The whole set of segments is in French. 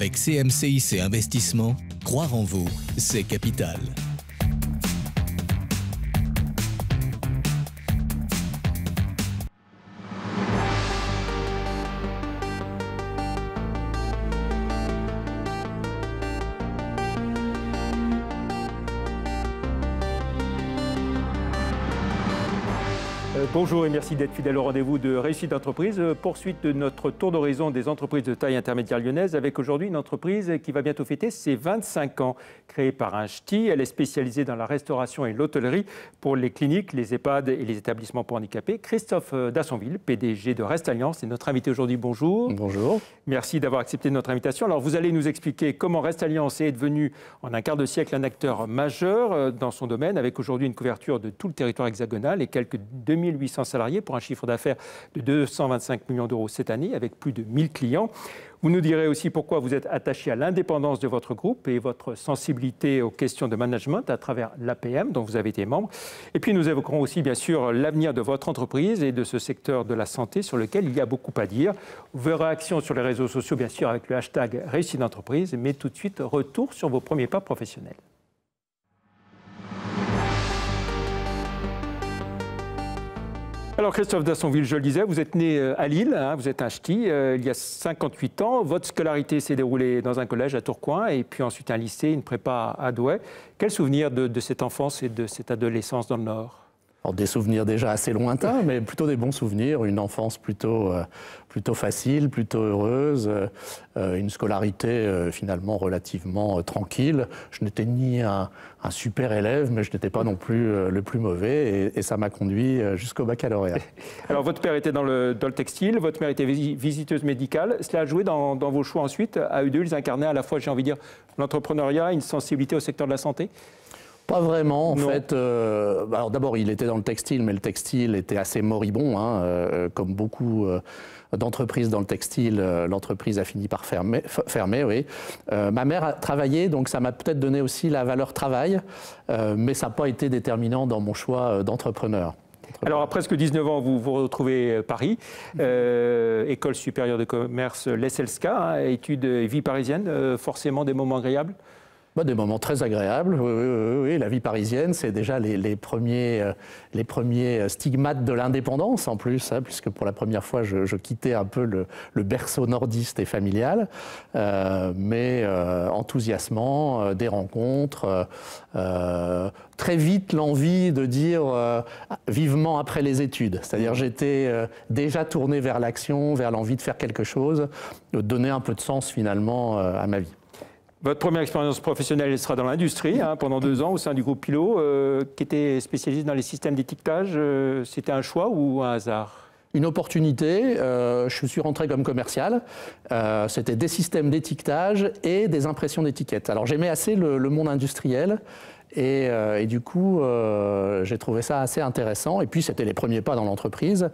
Avec CMCIC Investissement, croire en vous, c'est capital. Bonjour et merci d'être fidèle au rendez-vous de Réussite d'entreprise. Euh, poursuite de notre tour d'horizon des entreprises de taille intermédiaire lyonnaise avec aujourd'hui une entreprise qui va bientôt fêter ses 25 ans. Créée par un ch'ti, elle est spécialisée dans la restauration et l'hôtellerie pour les cliniques, les EHPAD et les établissements pour handicapés. Christophe euh, Dassonville, PDG de Rest Alliance, est notre invité aujourd'hui. Bonjour. Bonjour. Merci d'avoir accepté notre invitation. Alors vous allez nous expliquer comment Rest Alliance est devenu en un quart de siècle un acteur majeur euh, dans son domaine avec aujourd'hui une couverture de tout le territoire hexagonal et quelques 2800 sans salariés pour un chiffre d'affaires de 225 millions d'euros cette année avec plus de 1000 clients. Vous nous direz aussi pourquoi vous êtes attaché à l'indépendance de votre groupe et votre sensibilité aux questions de management à travers l'APM dont vous avez été membre. Et puis nous évoquerons aussi bien sûr l'avenir de votre entreprise et de ce secteur de la santé sur lequel il y a beaucoup à dire. Vos réactions sur les réseaux sociaux bien sûr avec le hashtag réussite d'entreprise, mais tout de suite retour sur vos premiers pas professionnels. Alors Christophe Dassonville, je le disais, vous êtes né euh, à Lille, hein, vous êtes un ch'ti euh, il y a 58 ans. Votre scolarité s'est déroulée dans un collège à Tourcoing et puis ensuite un lycée, une prépa à Douai. Quel souvenir de cette enfance et de cette adolescence dans le Nord alors des souvenirs déjà assez lointains, mais plutôt des bons souvenirs, une enfance plutôt, euh, plutôt facile, plutôt heureuse, euh, une scolarité euh, finalement relativement tranquille. Je n'étais ni un, super élève, mais je n'étais pas non plus le plus mauvais, et, ça m'a conduit jusqu'au baccalauréat. Alors votre père était dans le, textile, votre mère était visiteuse médicale. Cela a joué dans, vos choix ensuite. À u deux, ils incarnaient à la fois, j'ai envie de dire, l'entrepreneuriat, une sensibilité au secteur de la santé. Pas vraiment, en fait. Euh, alors d'abord, il était dans le textile, mais le textile était assez moribond, hein, euh, comme beaucoup euh, d'entreprises dans le textile. L'entreprise a fini par fermer, fermer oui. ma mère a travaillé, donc ça m'a peut-être donné aussi la valeur travail, mais ça n'a pas été déterminant dans mon choix d'entrepreneur. Alors, à presque 19 ans, vous vous retrouvez Paris, mhm. École supérieure de commerce, Leselska, hein, études et vie parisienne, forcément des moments agréables bah, des moments très agréables, oui, La vie parisienne, c'est déjà les, premiers, les premiers euh, euh, stigmates de l'indépendance en plus, hein, puisque pour la première fois, je, quittais un peu le, berceau nordiste et familial, euh, mais euh, enthousiasmant, des rencontres, très vite l'envie de dire vivement après les études. C'est-à-dire j'étais déjà tourné vers l'action, vers l'envie de faire quelque chose, de donner un peu de sens finalement à ma vie. Votre première expérience professionnelle sera dans l'industrie, hein, pendant deux ans au sein du groupe Pilot, euh, qui était spécialiste dans les systèmes d'étiquetage. Euh, c'était un choix ou un hasard une opportunité. Euh, je suis rentré comme commercial. C'était des systèmes d'étiquetage et des impressions d'étiquettes. Alors j'aimais assez le, monde industriel. Et, du coup, j'ai trouvé ça assez intéressant. Et puis, c'était les premiers pas dans l'entreprise.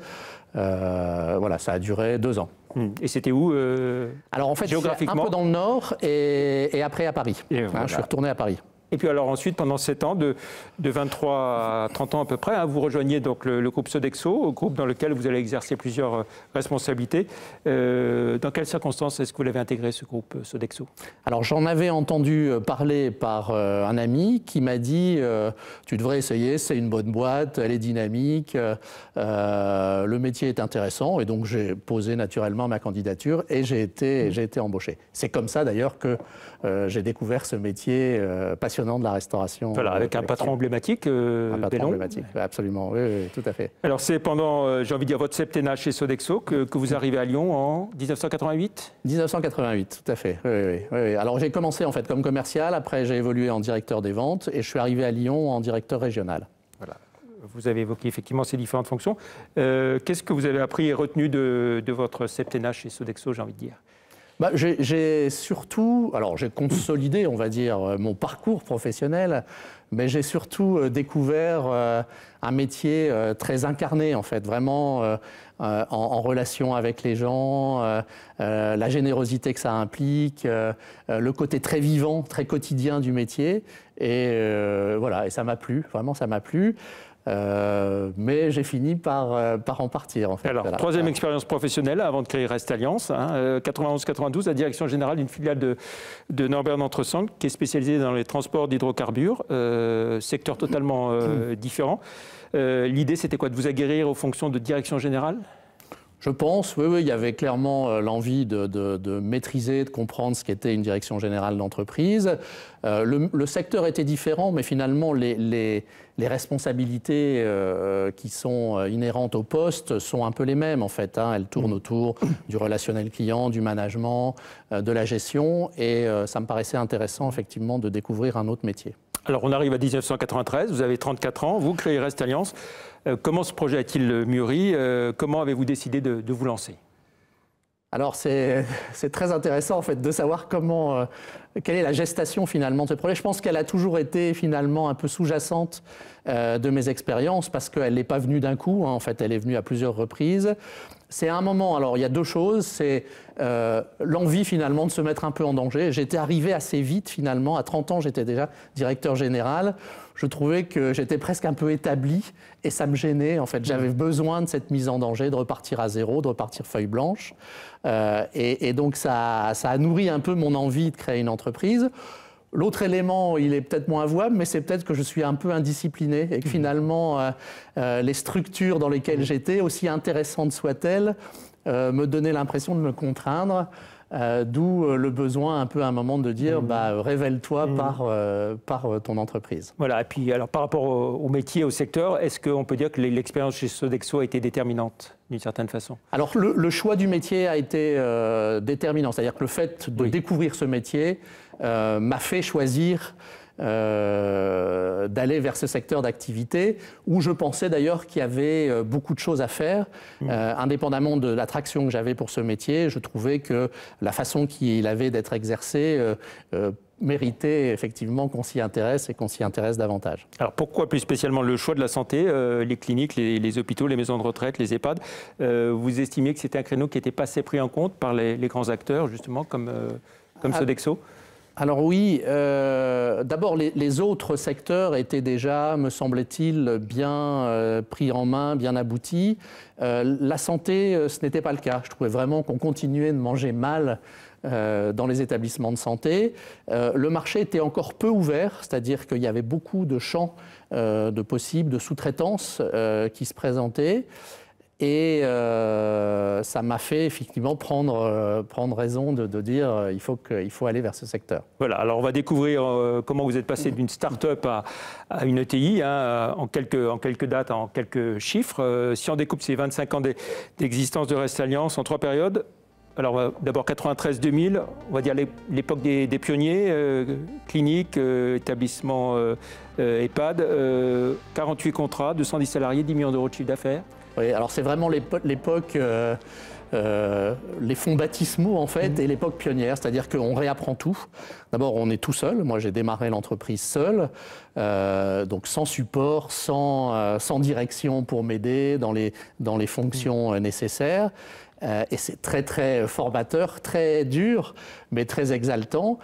voilà, ça a duré deux ans. Hmm. Et c'était où euh, Alors en fait, géographiquement un peu dans le nord et, après à Paris. je suis retourné à Paris. Et puis alors ensuite, pendant 7 ans, de, de 23 à 30 ans à peu près, hein, vous rejoignez donc le, groupe Sodexo, groupe dans lequel vous allez exercer plusieurs euh, responsabilités. Euh, dans quelles circonstances est-ce que vous l'avez intégré, ce groupe euh, Sodexo Alors j'en avais entendu parler par un ami qui m'a dit tu devrais essayer, c'est une bonne boîte, elle est dynamique, le métier est intéressant ». Et donc j'ai posé naturellement ma candidature et j'ai été, j'ai été embauché. C'est comme ça d'ailleurs que euh, j'ai découvert ce métier euh, passionnant de la restauration. Voilà, avec un patron emblématique, euh, Un patron emblématique, absolument, oui, tout à fait. Alors c'est pendant, j'ai envie de dire, votre septennat chez Sodexo que, vous arrivez à Lyon en 1988 1988, tout à fait, oui, oui. Alors j'ai commencé en fait comme commercial, après j'ai évolué en directeur des ventes et je suis arrivé à Lyon en directeur régional. Voilà vous avez évoqué effectivement ces différentes fonctions. Qu'est-ce que vous avez appris et retenu de, de votre septennat chez Sodexo, j'ai envie de dire bah, j'ai surtout, alors j'ai consolidé, on va dire, euh, mon parcours professionnel, mais j'ai surtout euh, découvert euh, un métier très incarné, en fait, vraiment en, en relation avec les gens, la générosité que ça implique, le côté très vivant, très quotidien du métier. Et voilà, et ça m'a plu, vraiment, ça m'a plu. Euh, mais j'ai fini par, euh, par en partir. En fait. Alors, troisième expérience professionnelle avant de créer Rest Alliance, 91-92, hein, euh, la direction générale d'une filiale de, de Norbert D'Entresang, qui est spécialisée dans les transports d'hydrocarbures, secteur totalement différent. L'idée, c'était quoi De vous aguerrir aux fonctions de direction générale je pense, oui, oui, il y avait clairement euh, l'envie de, maîtriser, de comprendre ce qu'était une direction générale d'entreprise. Euh, le, secteur était différent, mais finalement, les, responsabilités euh, qui sont inhérentes au poste sont un peu les mêmes, en fait. Hein. Elles tournent autour du relationnel client, du management, de la gestion. Et ça me paraissait intéressant, effectivement, de découvrir un autre métier. Alors, on arrive à 1993, vous avez 34 ans, vous créez Rest Alliance. Euh, comment ce projet a-t-il euh, mûri euh, Comment avez-vous décidé de, vous lancer alors c'est très intéressant en fait de savoir quelle est la gestation finalement de ce projet. Je pense qu'elle a toujours été finalement un peu sous-jacente de mes expériences parce qu'elle n'est pas venue d'un coup, hein. en fait elle est venue à plusieurs reprises c'est un moment, alors il y a deux choses, c'est euh, l'envie finalement de se mettre un peu en danger. J'étais arrivé assez vite finalement, à 30 ans j'étais déjà directeur général, je trouvais que j'étais presque un peu établi et ça me gênait en fait. J'avais mmh. besoin de cette mise en danger, de repartir à zéro, de repartir feuille blanche. Euh, et, et, donc ça, ça a nourri un peu mon envie de créer une entreprise. L'autre élément, il est peut-être moins avouable, mais c'est peut-être que je suis un peu indiscipliné et que mmh. finalement, euh, euh, les structures dans lesquelles mmh. j'étais, aussi intéressantes soient-elles, euh, me donnaient l'impression de me contraindre. Euh, d'où euh, le besoin un peu à un moment de dire mmh. bah, révèle-toi mmh. par, euh, par ton entreprise. Voilà, et puis alors par rapport au, métier, au secteur, est-ce qu'on peut dire que l'expérience chez Sodexo a été déterminante d'une certaine façon Alors le, choix du métier a été déterminant, c'est-à-dire que le fait de découvrir ce métier m'a fait choisir euh, d'aller vers ce secteur d'activité où je pensais d'ailleurs qu'il y avait euh, beaucoup de choses à faire. Mmh. Euh, indépendamment de l'attraction que j'avais pour ce métier, je trouvais que la façon qu'il avait d'être exercé méritait effectivement qu'on s'y intéresse et qu'on s'y intéresse davantage. Alors pourquoi plus spécialement le choix de la santé, les cliniques, les, hôpitaux, les maisons de retraite, les EHPAD Vous estimez que c'était un créneau qui n'était pas assez pris en compte par les, grands acteurs, justement, comme, comme ah, Sodexo alors oui, euh, d'abord les, autres secteurs étaient déjà, me semblait-il, bien euh, pris en main, bien aboutis. Euh, la santé, ce n'était pas le cas. Je trouvais vraiment qu'on continuait de manger mal dans les établissements de santé. le marché était encore peu ouvert, c'est-à-dire qu'il y avait beaucoup de champs de possibles, de sous-traitance qui se présentaient. Et euh, ça m'a fait effectivement prendre, euh, raison de, dire qu'il euh, il, faut faut aller vers ce secteur. Voilà, alors on va découvrir comment vous êtes passé d'une start-up à, une ETI hein, en, quelques, dates, en quelques chiffres. si on découpe ces 25 ans d'existence de Rest Alliance en trois périodes, alors d'abord 93-2000, on va dire l'époque des, pionniers, clinique, cliniques, EHPAD, 48 contrats, 210 salariés, 10 millions d'euros de chiffre d'affaires. Oui, alors c'est vraiment l'époque, euh, euh, les fonds baptismaux en fait, mhm. et l'époque pionnière, c'est-à-dire qu'on réapprend tout. D'abord, on est tout seul. Moi, j'ai démarré l'entreprise seul, euh, donc sans support, sans, direction pour m'aider dans les, dans les fonctions mhm. nécessaires. et c'est très, très formateur, très dur, mais très exaltant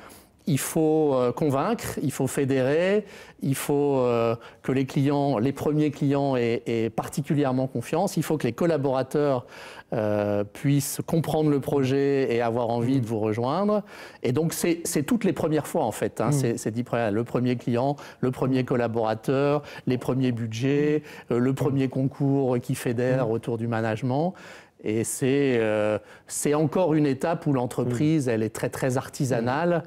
il faut euh, convaincre, il faut fédérer, il faut euh, que les clients, les premiers clients aient, particulièrement confiance, il faut que les collaborateurs euh, puissent comprendre le projet et avoir envie de vous rejoindre. Et donc c'est toutes les premières fois en fait, hein, mm. c'est dit hein. le premier client, le premier collaborateur, les premiers budgets, le premier concours qui fédère mm. autour du management. Et c'est euh, encore une étape où l'entreprise, mm. elle est très très artisanale.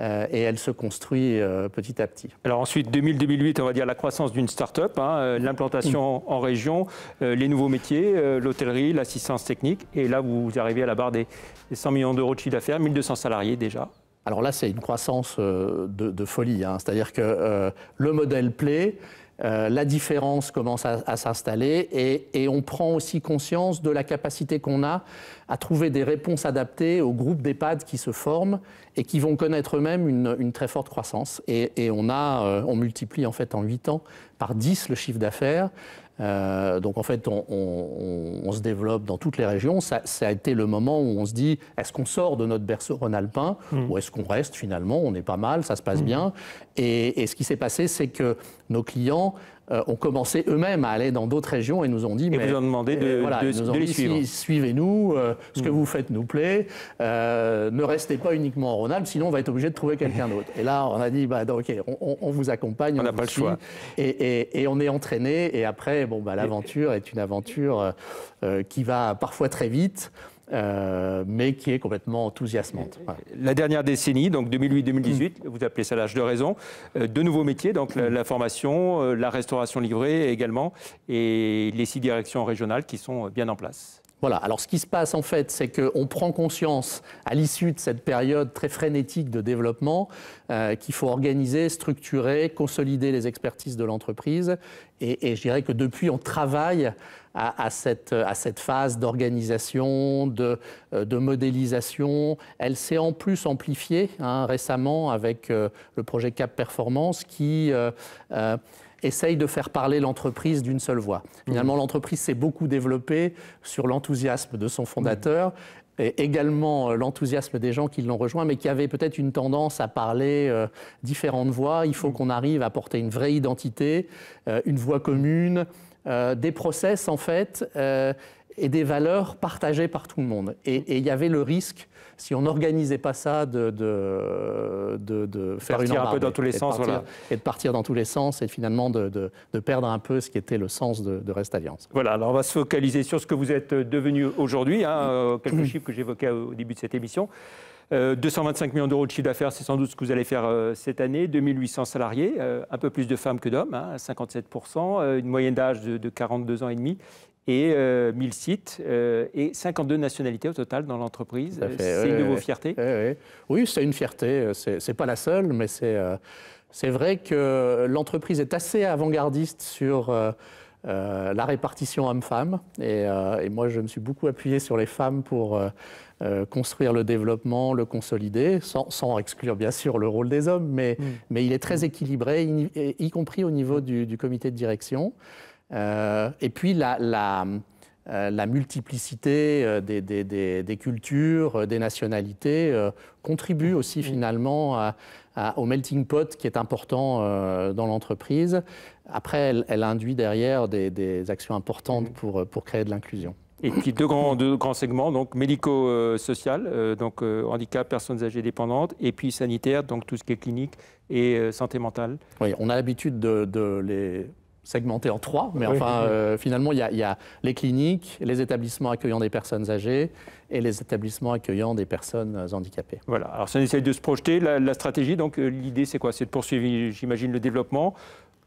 Euh, et elle se construit euh, petit à petit. Alors ensuite, 2000-2008, on va dire la croissance d'une start-up, hein, euh, mm. l'implantation en région, les nouveaux métiers, l'hôtellerie, l'assistance technique. Et là, vous arrivez à la barre des, 100 millions d'euros de chiffre d'affaires, 1200 salariés déjà. Alors là, c'est une croissance de, folie. Hein. C'est-à-dire que le modèle plaît, euh, la différence commence à, s'installer et, on prend aussi conscience de la capacité qu'on a à trouver des réponses adaptées aux groupes d'EHPAD qui se forment et qui vont connaître eux-mêmes une, très forte croissance. Et, on, a, euh, on multiplie en fait en 8 ans par 10 le chiffre d'affaires euh, donc en fait, on, se développe dans toutes les régions. Ça, a été le moment où on se dit, est-ce qu'on sort de notre berceau rhône mm. ou est-ce qu'on reste finalement On est pas mal, ça se passe mm. bien. Et, et, ce qui s'est passé, c'est que nos clients euh, ont commencé eux-mêmes à aller dans d'autres régions et nous ont dit... Et mais, vous ont demandé de, de, nous suivre. Suivez-nous, euh, ce que hmm. vous faites nous plaît, euh, ne restez pas uniquement en Rhône-Alpes, sinon on va être obligé de trouver quelqu'un d'autre. Et là, on a dit, bah, ok, on, on, vous accompagne, on n'a pas le choix. Et, et, et on est entraîné, et après, bon, bah, l'aventure est une aventure qui va parfois très vite. Euh, mais qui est complètement enthousiasmante. Euh, la dernière décennie, donc 2008-2018, vous appelez ça l'âge de raison, euh, de nouveaux métiers, donc la, formation, la restauration livrée également, et les six directions régionales qui sont bien en place. Voilà. Alors, ce qui se passe, en fait, c'est qu'on prend conscience, à l'issue de cette période très frénétique de développement, euh, qu'il faut organiser, structurer, consolider les expertises de l'entreprise. Et, je dirais que depuis, on travaille à, cette, à cette, phase d'organisation, euh, de, modélisation. Elle s'est en plus amplifiée hein, récemment avec euh, le projet Cap Performance qui... Euh, essaye de faire parler l'entreprise d'une seule voix. Finalement, mhm. l'entreprise s'est beaucoup développée sur l'enthousiasme de son fondateur. Et également euh, l'enthousiasme des gens qui l'ont rejoint, mais qui avaient peut-être une tendance à parler euh, différentes voix. Il faut mhm. qu'on arrive à porter une vraie identité, euh, une voix commune, des process en fait et des valeurs partagées par tout le monde. Et il y avait le risque, si on n'organisait pas ça, de, de, de faire partir un peu dans tous les sens. Et de partir dans tous les sens et finalement de, perdre un peu ce qui était le sens de, Reste Alliance. Voilà, alors on va se focaliser sur ce que vous êtes euh, devenu aujourd'hui, hein, euh, quelques chiffres que j'évoquais au début de cette émission. 225 euh, millions d'euros de chiffre d'affaires, c'est sans doute ce que vous allez faire cette année. 2800 salariés, un peu plus de femmes que d'hommes, 57%, hein, une moyenne d'âge de, 42 ans et demi et 1000 euh, sites euh, et 52 nationalités au total dans l'entreprise. Euh, c'est une de vos fiertés Oui, c'est une fierté. C'est pas la seule, mais c'est c'est vrai que l'entreprise est assez avant-gardiste sur la répartition hommes-femmes. Et, moi, je me suis beaucoup appuyé sur les femmes pour construire le développement, le consolider, sans, sans, exclure bien sûr le rôle des hommes, mais, mm. mais il est très équilibré, y, compris au niveau du, du comité de direction. Euh, et puis la, la, euh, la multiplicité euh, des, des, des, cultures, des nationalités contribue mm. aussi mm. finalement au melting pot qui est important dans l'entreprise. Après, elle, induit derrière des, actions importantes mm. pour, pour créer de l'inclusion. Et puis deux grands, deux grands segments, donc médico-social, donc handicap, personnes âgées dépendantes, et puis sanitaire, donc tout ce qui est clinique et santé mentale. Oui, on a l'habitude de, les segmenté en trois, mais enfin, euh, finalement, il y, a les cliniques, les établissements accueillant des personnes âgées et les établissements accueillant des personnes euh, handicapées. Voilà, alors ça on essaye de se projeter, la stratégie, donc euh, l'idée c'est quoi C'est de poursuivre, j'imagine, le développement,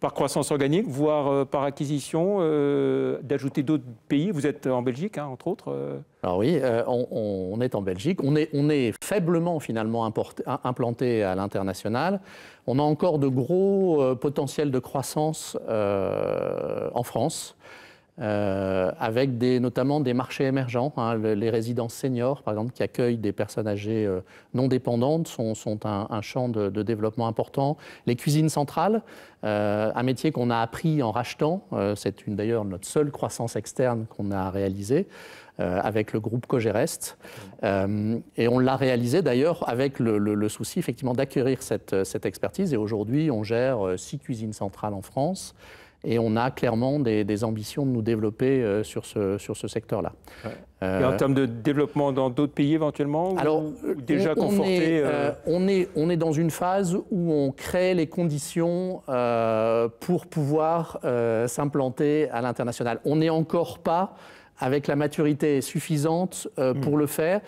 par croissance organique, voire euh, par acquisition, euh, d'ajouter d'autres pays. Vous êtes en Belgique, hein, entre autres. Euh. Alors oui, on, est en Belgique. On est, on est faiblement finalement implanté à l'international. On a encore de gros potentiels de croissance en France. Euh, avec notamment des marchés émergents. Hein, les résidences seniors, par exemple, qui accueillent des personnes âgées euh, non dépendantes, sont, un, champ de, développement important. Les cuisines centrales, euh, un métier qu'on a appris en rachetant, c'est d'ailleurs notre seule croissance externe qu'on a réalisée avec le groupe Cogérest, et on l'a réalisé d'ailleurs avec le, souci effectivement d'acquérir cette expertise. Et aujourd'hui, on gère six cuisines centrales en France et on a clairement des, ambitions de nous développer euh, sur ce, sur ce secteur-là. Et en euh, termes de développement dans d'autres pays éventuellement Alors, déjà on, conforté est, euh, on, est, on est dans une phase où on crée les conditions pour pouvoir s'implanter à l'international. On n'est encore pas avec la maturité suffisante hmm. pour le faire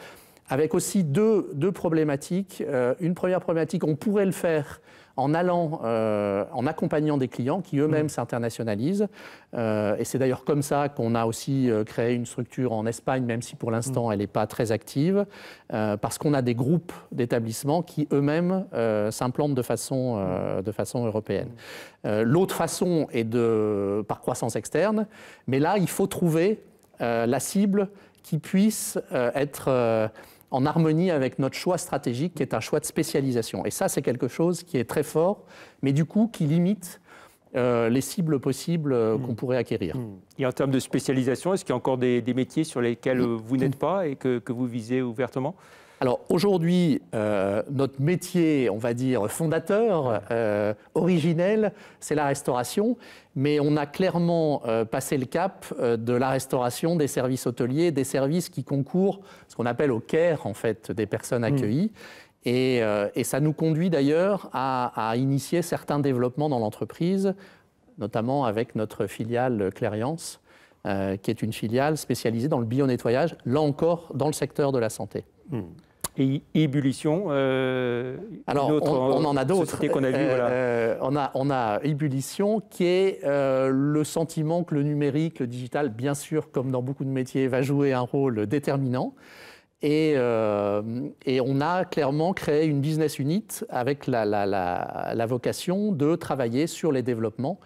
avec aussi deux, deux problématiques. une première problématique, on pourrait le faire en allant, euh, en accompagnant des clients qui eux-mêmes mm. s'internationalisent. Euh, et c'est d'ailleurs comme ça qu'on a aussi euh, créé une structure en Espagne, même si pour l'instant mm. elle n'est pas très active, parce qu'on a des groupes d'établissements qui eux-mêmes s'implantent de façon, de façon européenne. Mm. L'autre façon est de, par croissance externe, mais là il faut trouver la cible qui puisse être en harmonie avec notre choix stratégique qui est un choix de spécialisation. Et ça, c'est quelque chose qui est très fort, mais du coup qui limite euh, les cibles possibles euh, qu'on hmm. pourrait acquérir. Hmm. Et en termes de spécialisation, est-ce qu'il y a encore des, métiers sur lesquels vous n'êtes pas et que vous visez ouvertement alors aujourd'hui, euh, notre métier, on va dire, fondateur, euh, originel, c'est la restauration, mais on a clairement euh, passé le cap de la restauration, des services hôteliers, des services qui concourent, ce qu'on appelle au care, en fait, des personnes mm. accueillies. Et, ça nous conduit d'ailleurs à, initier certains développements dans l'entreprise, notamment avec notre filiale Clériance, qui est une filiale spécialisée dans le bio-nettoyage, là encore dans le secteur de la santé. Mm et ébullition euh, Alors, on, euh, en a d'autres. Euh, on, a, on a ébullition qui est le sentiment que le numérique, le digital, bien sûr, comme dans beaucoup de métiers, va jouer un rôle déterminant. Et, on a clairement créé une business unit avec la vocation de travailler sur les développements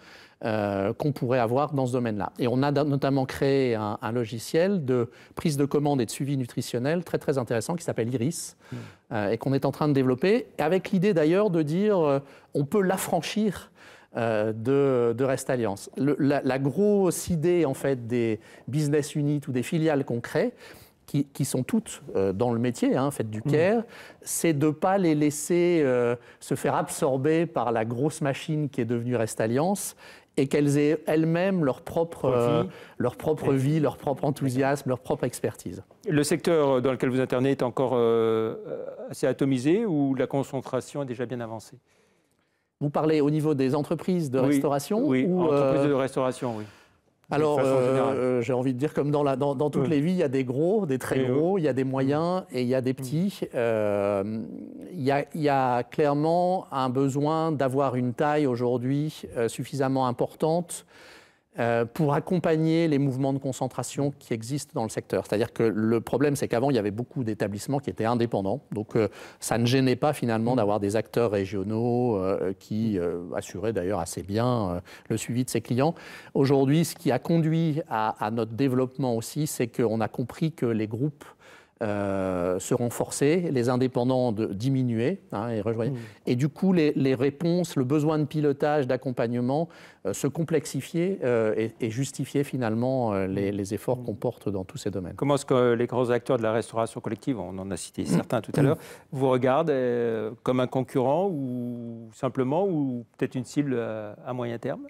euh, qu'on pourrait avoir dans ce domaine-là. Et on a notamment créé un, logiciel de prise de commande et de suivi nutritionnel très très intéressant qui s'appelle Iris hmm. euh, et qu'on est en train de développer, avec l'idée d'ailleurs de dire euh, on peut l'affranchir de, de Alliance. la, grosse idée en fait des business units ou des filiales qu'on crée, qui, sont toutes dans le métier, hein, faites du hmm. care, c'est de ne pas les laisser se faire absorber par la grosse machine qui est devenue RestAlliance Alliance et qu'elles aient elles-mêmes leur propre, euh, leur propre vie, leur propre enthousiasme, leur propre expertise. Le secteur dans lequel vous internez est encore euh, assez atomisé ou la concentration est déjà bien avancée Vous parlez au niveau des entreprises de restauration Oui, entreprises euh, de restauration, oui. Alors, euh, euh, j'ai envie de dire, comme dans, la, dans, toutes les vies, il y a des gros, des très euh, gros, il y a des mm. moyens et il y a des mm. petits. Euh, y il, y a, clairement un besoin d'avoir une taille aujourd'hui euh, suffisamment importante euh, pour accompagner les mouvements de concentration qui existent dans le secteur. C'est-à-dire que le problème, c'est qu'avant, il y avait beaucoup d'établissements qui étaient indépendants. Donc, euh, ça ne gênait pas finalement mm. d'avoir des acteurs régionaux euh, qui assuraient d'ailleurs assez bien le suivi de ses clients. Aujourd'hui, ce qui a conduit à, à notre développement aussi, c'est qu'on a compris que les groupes euh, se renforcer, les indépendants de diminuer hein, et rejoindre. Hmm. Et du coup, les, réponses, le besoin de pilotage, d'accompagnement euh, se complexifier euh, et, justifier finalement hmm. les, efforts qu'on hmm. porte dans tous ces domaines. Comment est-ce que les grands acteurs de la restauration collective, on en a cité certains tout à l'heure, vous regardent comme un concurrent ou simplement ou peut-être une cible à, moyen terme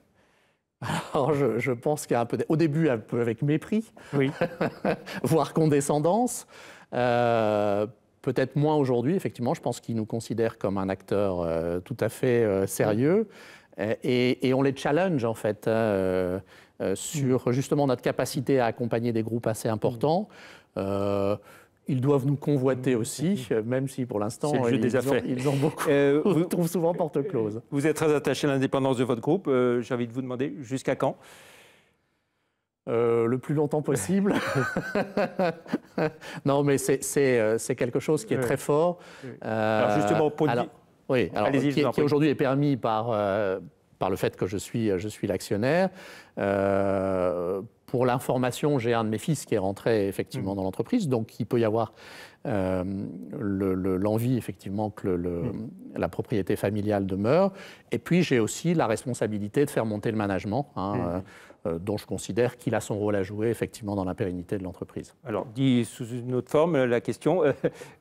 alors, je, pense qu'il a peu. Au début, un peu avec mépris, oui. voire condescendance. Euh, peut-être moins aujourd'hui, effectivement, je pense qu'ils nous considèrent comme un acteur euh, tout à fait euh, sérieux. Et, on les challenge en fait hein, sur justement notre capacité à accompagner des groupes assez importants. ils doivent nous convoiter aussi, même si pour l'instant ils, ont beaucoup, Vous trouve souvent porte close. Vous êtes très attaché à l'indépendance de votre groupe. J'ai envie de vous demander jusqu'à quand euh, le plus longtemps possible. non, mais euh, c'est quelque chose qui est très fort. Euh, alors justement, alors, oui, alors, qui, aujourd'hui est permis par, euh, par le fait que je suis, je suis l'actionnaire. pour l'information, j'ai un de mes fils qui est rentré effectivement mm. dans l'entreprise, donc il peut y avoir l'envie le, effectivement que le, mm. la propriété familiale demeure. Et puis j'ai aussi la responsabilité de faire monter le management. Hein. Mm. Euh, dont je considère qu'il a son rôle à jouer effectivement dans la pérennité de l'entreprise. Alors, dit sous une autre forme, euh, la question,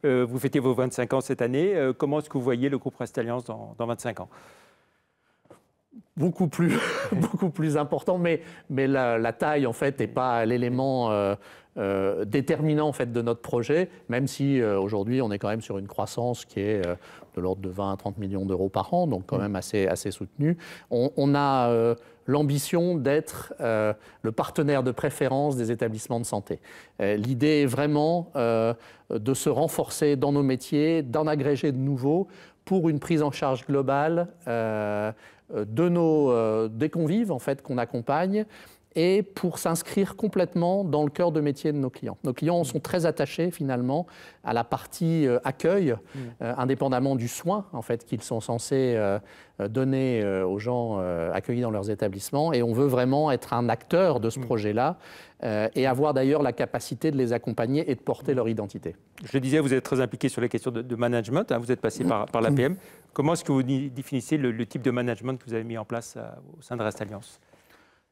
euh, vous fêtez vos 25 ans cette année, comment est-ce que vous voyez le groupe Restalliance dans, dans 25 ans beaucoup plus, beaucoup plus important, mais, mais la, taille, en fait, n'est pas l'élément déterminant en fait, de notre projet, même si aujourd'hui, on est quand même sur une croissance qui est de l'ordre de 20 à 30 millions d'euros par an, donc quand mmh. même assez, assez soutenue. On, on a l'ambition d'être euh, le partenaire de préférence des établissements de santé. Euh, l'idée est vraiment euh, de se renforcer dans nos métiers, d'en agréger de nouveaux pour une prise en charge globale de nos, des convives en fait, qu'on accompagne, et pour s'inscrire complètement dans le cœur de métier de nos clients. Nos clients sont très attachés finalement à la partie euh, accueil, mm. euh, indépendamment du soin en fait qu'ils sont censés euh, donner aux gens accueillis dans leurs établissements. Et on veut vraiment être un acteur de ce mm. projet-là et avoir d'ailleurs la capacité de les accompagner et de porter mm. leur identité. Je disais, vous êtes très impliqué sur les questions de, management. Hein. vous êtes passé par, l'APM. Comment est-ce que vous définissez le, type de management que vous avez mis en place au sein de Rest Alliance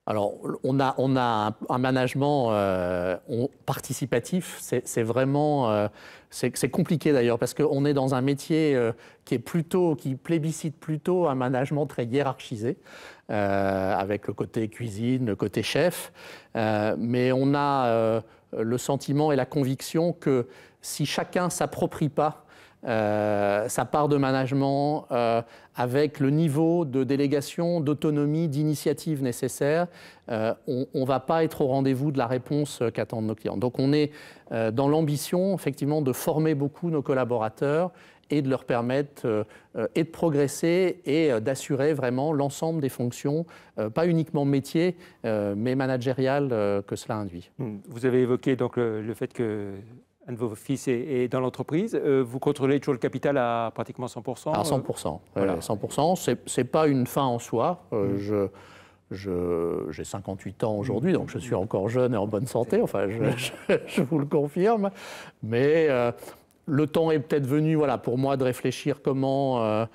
alors, on a, a un, management euh, participatif. C'est vraiment, euh, c'est compliqué d'ailleurs parce qu'on est dans un métier euh, qui est plutôt, qui plébiscite plutôt un management très hiérarchisé, avec le côté cuisine, le côté chef. mais on a le sentiment et la conviction que si chacun s'approprie pas sa euh, part de management, euh, avec le niveau de délégation, d'autonomie, d'initiative nécessaire, euh, on ne va pas être au rendez-vous de la réponse qu'attendent nos clients. Donc on est dans l'ambition, effectivement, de former beaucoup nos collaborateurs et de leur permettre et de progresser et d'assurer vraiment l'ensemble des fonctions, pas uniquement métier, mais managériales que cela induit. Vous avez évoqué donc le fait que un de vos fils est, dans l'entreprise. Euh, vous contrôlez toujours le capital à pratiquement 100% À 100%. 100%, ce n'est pas une fin en soi. Euh, mm. je, j'ai 58 ans aujourd'hui, mm. donc je suis encore jeune et en bonne santé, enfin, je, je, vous le confirme. Mais euh, le temps est peut-être venu voilà, pour moi de réfléchir comment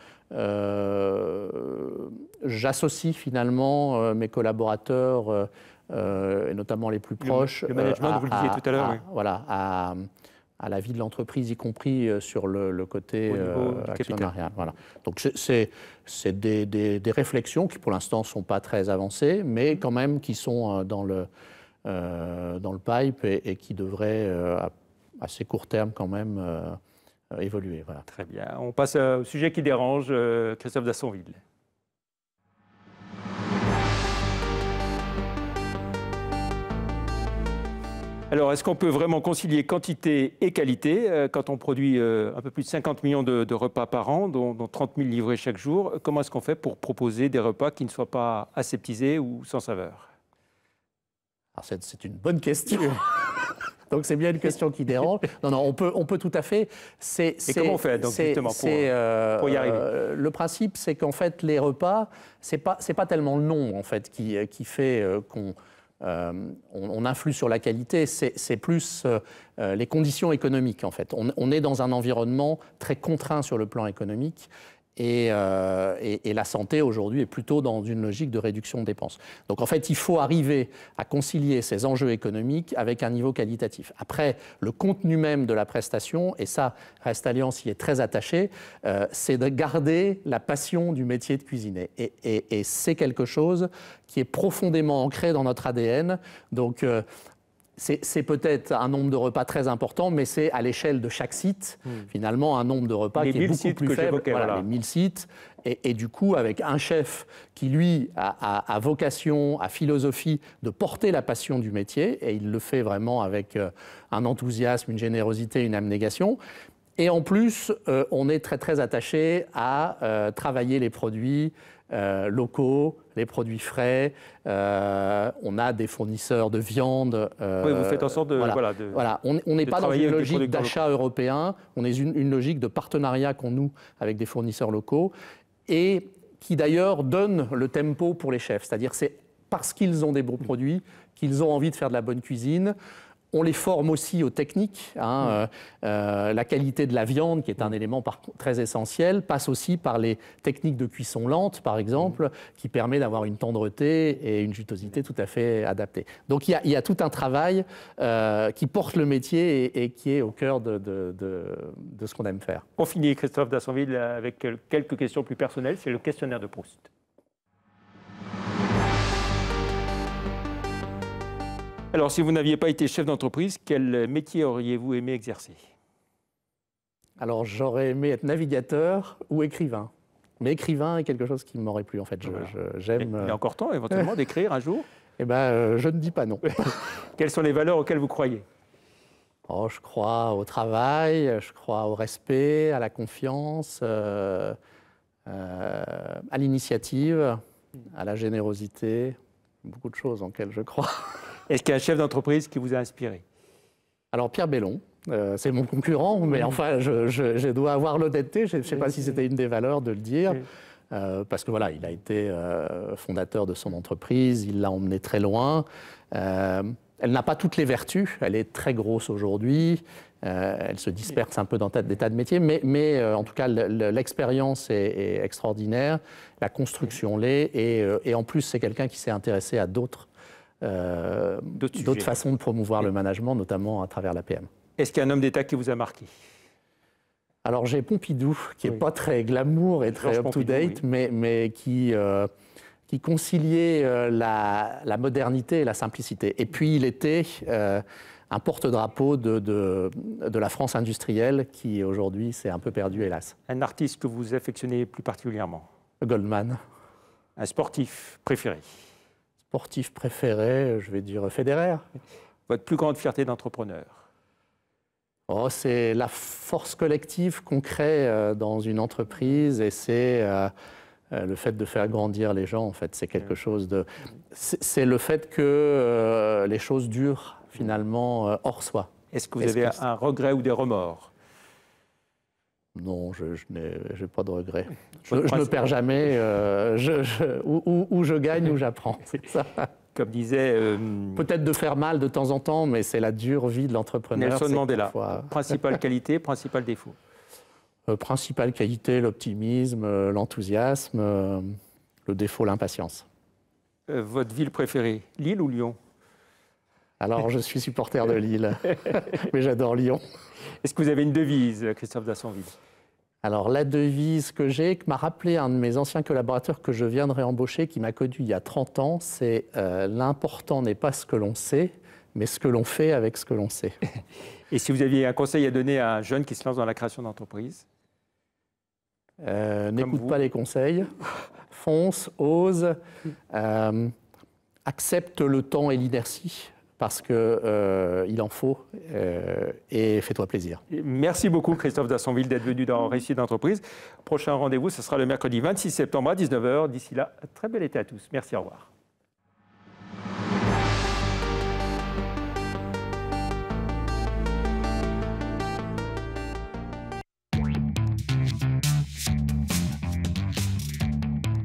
j'associe finalement mes collaborateurs euh, et notamment les plus proches. Le, management, euh, vous le disiez tout à l'heure. Voilà, à, à la vie de l'entreprise, y compris euh, sur le, côté euh, Voilà. Donc c'est des, des, des, réflexions qui pour l'instant ne sont pas très avancées, mais mm-hmm. quand même qui sont dans le, dans le pipe et, qui devraient à assez court terme quand même évoluer. Voilà. Très bien. On passe au sujet qui dérange, Christophe Dassonville. Alors, est-ce qu'on peut vraiment concilier quantité et qualité euh, quand on produit euh, un peu plus de 50 millions de, repas par an, dont, 30 000 livrés chaque jour Comment est-ce qu'on fait pour proposer des repas qui ne soient pas aseptisés ou sans saveur C'est une bonne question. donc c'est bien une question qui dérange. Non, non, on peut, on peut tout à fait. C'est, et comment on fait donc justement euh, pour, y arriver Le principe, c'est qu'en fait les repas, c'est pas, pas tellement le nom en fait qui fait qu'on euh, on, influe sur la qualité, c'est plus euh, euh, les conditions économiques en fait. on, est dans un environnement très contraint sur le plan économique euh, et, la santé aujourd'hui est plutôt dans une logique de réduction de dépenses. Donc en fait, il faut arriver à concilier ces enjeux économiques avec un niveau qualitatif. Après, le contenu même de la prestation, et ça, Reste Alliance y est très attaché, euh, c'est de garder la passion du métier de cuisiner. Et, c'est quelque chose qui est profondément ancré dans notre ADN. Donc euh, c'est peut-être un nombre de repas très important, mais c'est à l'échelle de chaque site, hmm. finalement, un nombre de repas qui est beaucoup plus faible. Voilà, voilà. Les 1000 sites. Et, du coup, avec un chef qui, lui, a, a, vocation, a philosophie de porter la passion du métier, et il le fait vraiment avec euh, un enthousiasme, une générosité, une abnégation, et en plus, euh, on est très très attaché à euh, travailler les produits euh, locaux, les produits frais. on a des fournisseurs de viande. oui, vous faites en sorte de voilà. On n'est pas dans une logique d'achat européen. On est une, logique de partenariat qu'on noue avec des fournisseurs locaux et qui d'ailleurs donne le tempo pour les chefs. C'est-à-dire c'est parce qu'ils ont des bons produits qu'ils ont envie de faire de la bonne cuisine. On les forme aussi aux techniques. Hein, mm. euh, euh, la qualité de la viande, qui est un mm. élément très essentiel, passe aussi par les techniques de cuisson lente, par exemple, mm. qui permet d'avoir une tendreté et une jutosité tout à fait adaptées. Donc il y a, tout un travail euh, qui porte le métier et, qui est au cœur de, de ce qu'on aime faire. On finit, Christophe Dassonville, avec quelques questions plus personnelles. C'est le questionnaire de Proust. Alors, si vous n'aviez pas été chef d'entreprise, quel métier auriez-vous aimé exercer Alors, j'aurais aimé être navigateur ou écrivain. Mais écrivain est quelque chose qui m'aurait plu, en fait. J'aime. Il y a euh, encore temps, éventuellement, d'écrire un jour Eh bien, euh, je ne dis pas non. Quelles sont les valeurs auxquelles vous croyez oh, Je crois au travail, je crois au respect, à la confiance, euh, à l'initiative, à la générosité, beaucoup de choses en lesquelles je crois. Est-ce qu'il y a un chef d'entreprise qui vous a inspiré Alors, Pierre Bellon. Euh, c'est mon concurrent, mais enfin, je, dois avoir l'honnêteté. Je ne sais pas si c'était une des valeurs de le dire. Euh, parce que voilà, il a été euh, fondateur de son entreprise, il l'a emmené très loin. elle n'a pas toutes les vertus, elle est très grosse aujourd'hui, elle se disperse un peu dans des tas de métiers, mais, mais en tout cas, l'expérience est, extraordinaire, la construction l'est, et en plus, c'est quelqu'un qui s'est intéressé à d'autres euh, d'autres façons de promouvoir le management, notamment à travers la PM. Est-ce qu'il y a un homme d'État qui vous a marqué Alors j'ai Pompidou, qui n'est pas très glamour et très up-to-date, mais, qui, euh, conciliait euh, la, modernité et la simplicité. Et puis il était un porte-drapeau de, de, la France industrielle qui aujourd'hui s'est un peu perdu, hélas. Un artiste que vous affectionnez plus particulièrement Goldman. Un sportif préféré sportif préféré, je vais dire fédéraire. Votre plus grande fierté d'entrepreneur oh, C'est la force collective qu'on crée euh, dans une entreprise et c'est euh, euh, le fait de faire grandir les gens, en fait. C'est quelque chose de. C'est le fait que les choses durent finalement hors soi. Est-ce que vous avez un regret ou des remords non, je, n'ai pas de regrets. Je, ne perds jamais, euh, ou, je gagne ou j'apprends. Comme disait. Euh, Peut-être de faire mal de temps en temps, mais c'est la dure vie de l'entrepreneur. Nelson Mandela. Principale qualité, principal défaut euh, Principale qualité, l'optimisme, euh, l'enthousiasme, le défaut, l'impatience. votre ville préférée, Lille ou Lyon alors, je suis supporter de Lille, mais j'adore Lyon. Est-ce que vous avez une devise, Christophe Dassonville alors la devise que j'ai, que m'a rappelé un de mes anciens collaborateurs que je viens de réembaucher, qui m'a connu il y a 30 ans, c'est euh, l'important n'est pas ce que l'on sait, mais ce que l'on fait avec ce que l'on sait. Et si vous aviez un conseil à donner à un jeune qui se lance dans la création d'entreprise euh, N'écoute pas les conseils, fonce, ose, euh, accepte le temps et l'inertie parce qu'il euh, en faut euh, et fais-toi plaisir. Merci beaucoup Christophe Dassonville d'être venu dans Récit d'entreprise. Prochain rendez-vous, ce sera le mercredi 26 septembre à 19h. D'ici là, très bel été à tous. Merci, au revoir.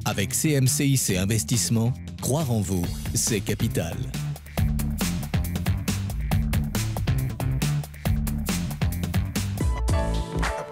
Avec CMCIC Investissement, croire en vous, c'est capital.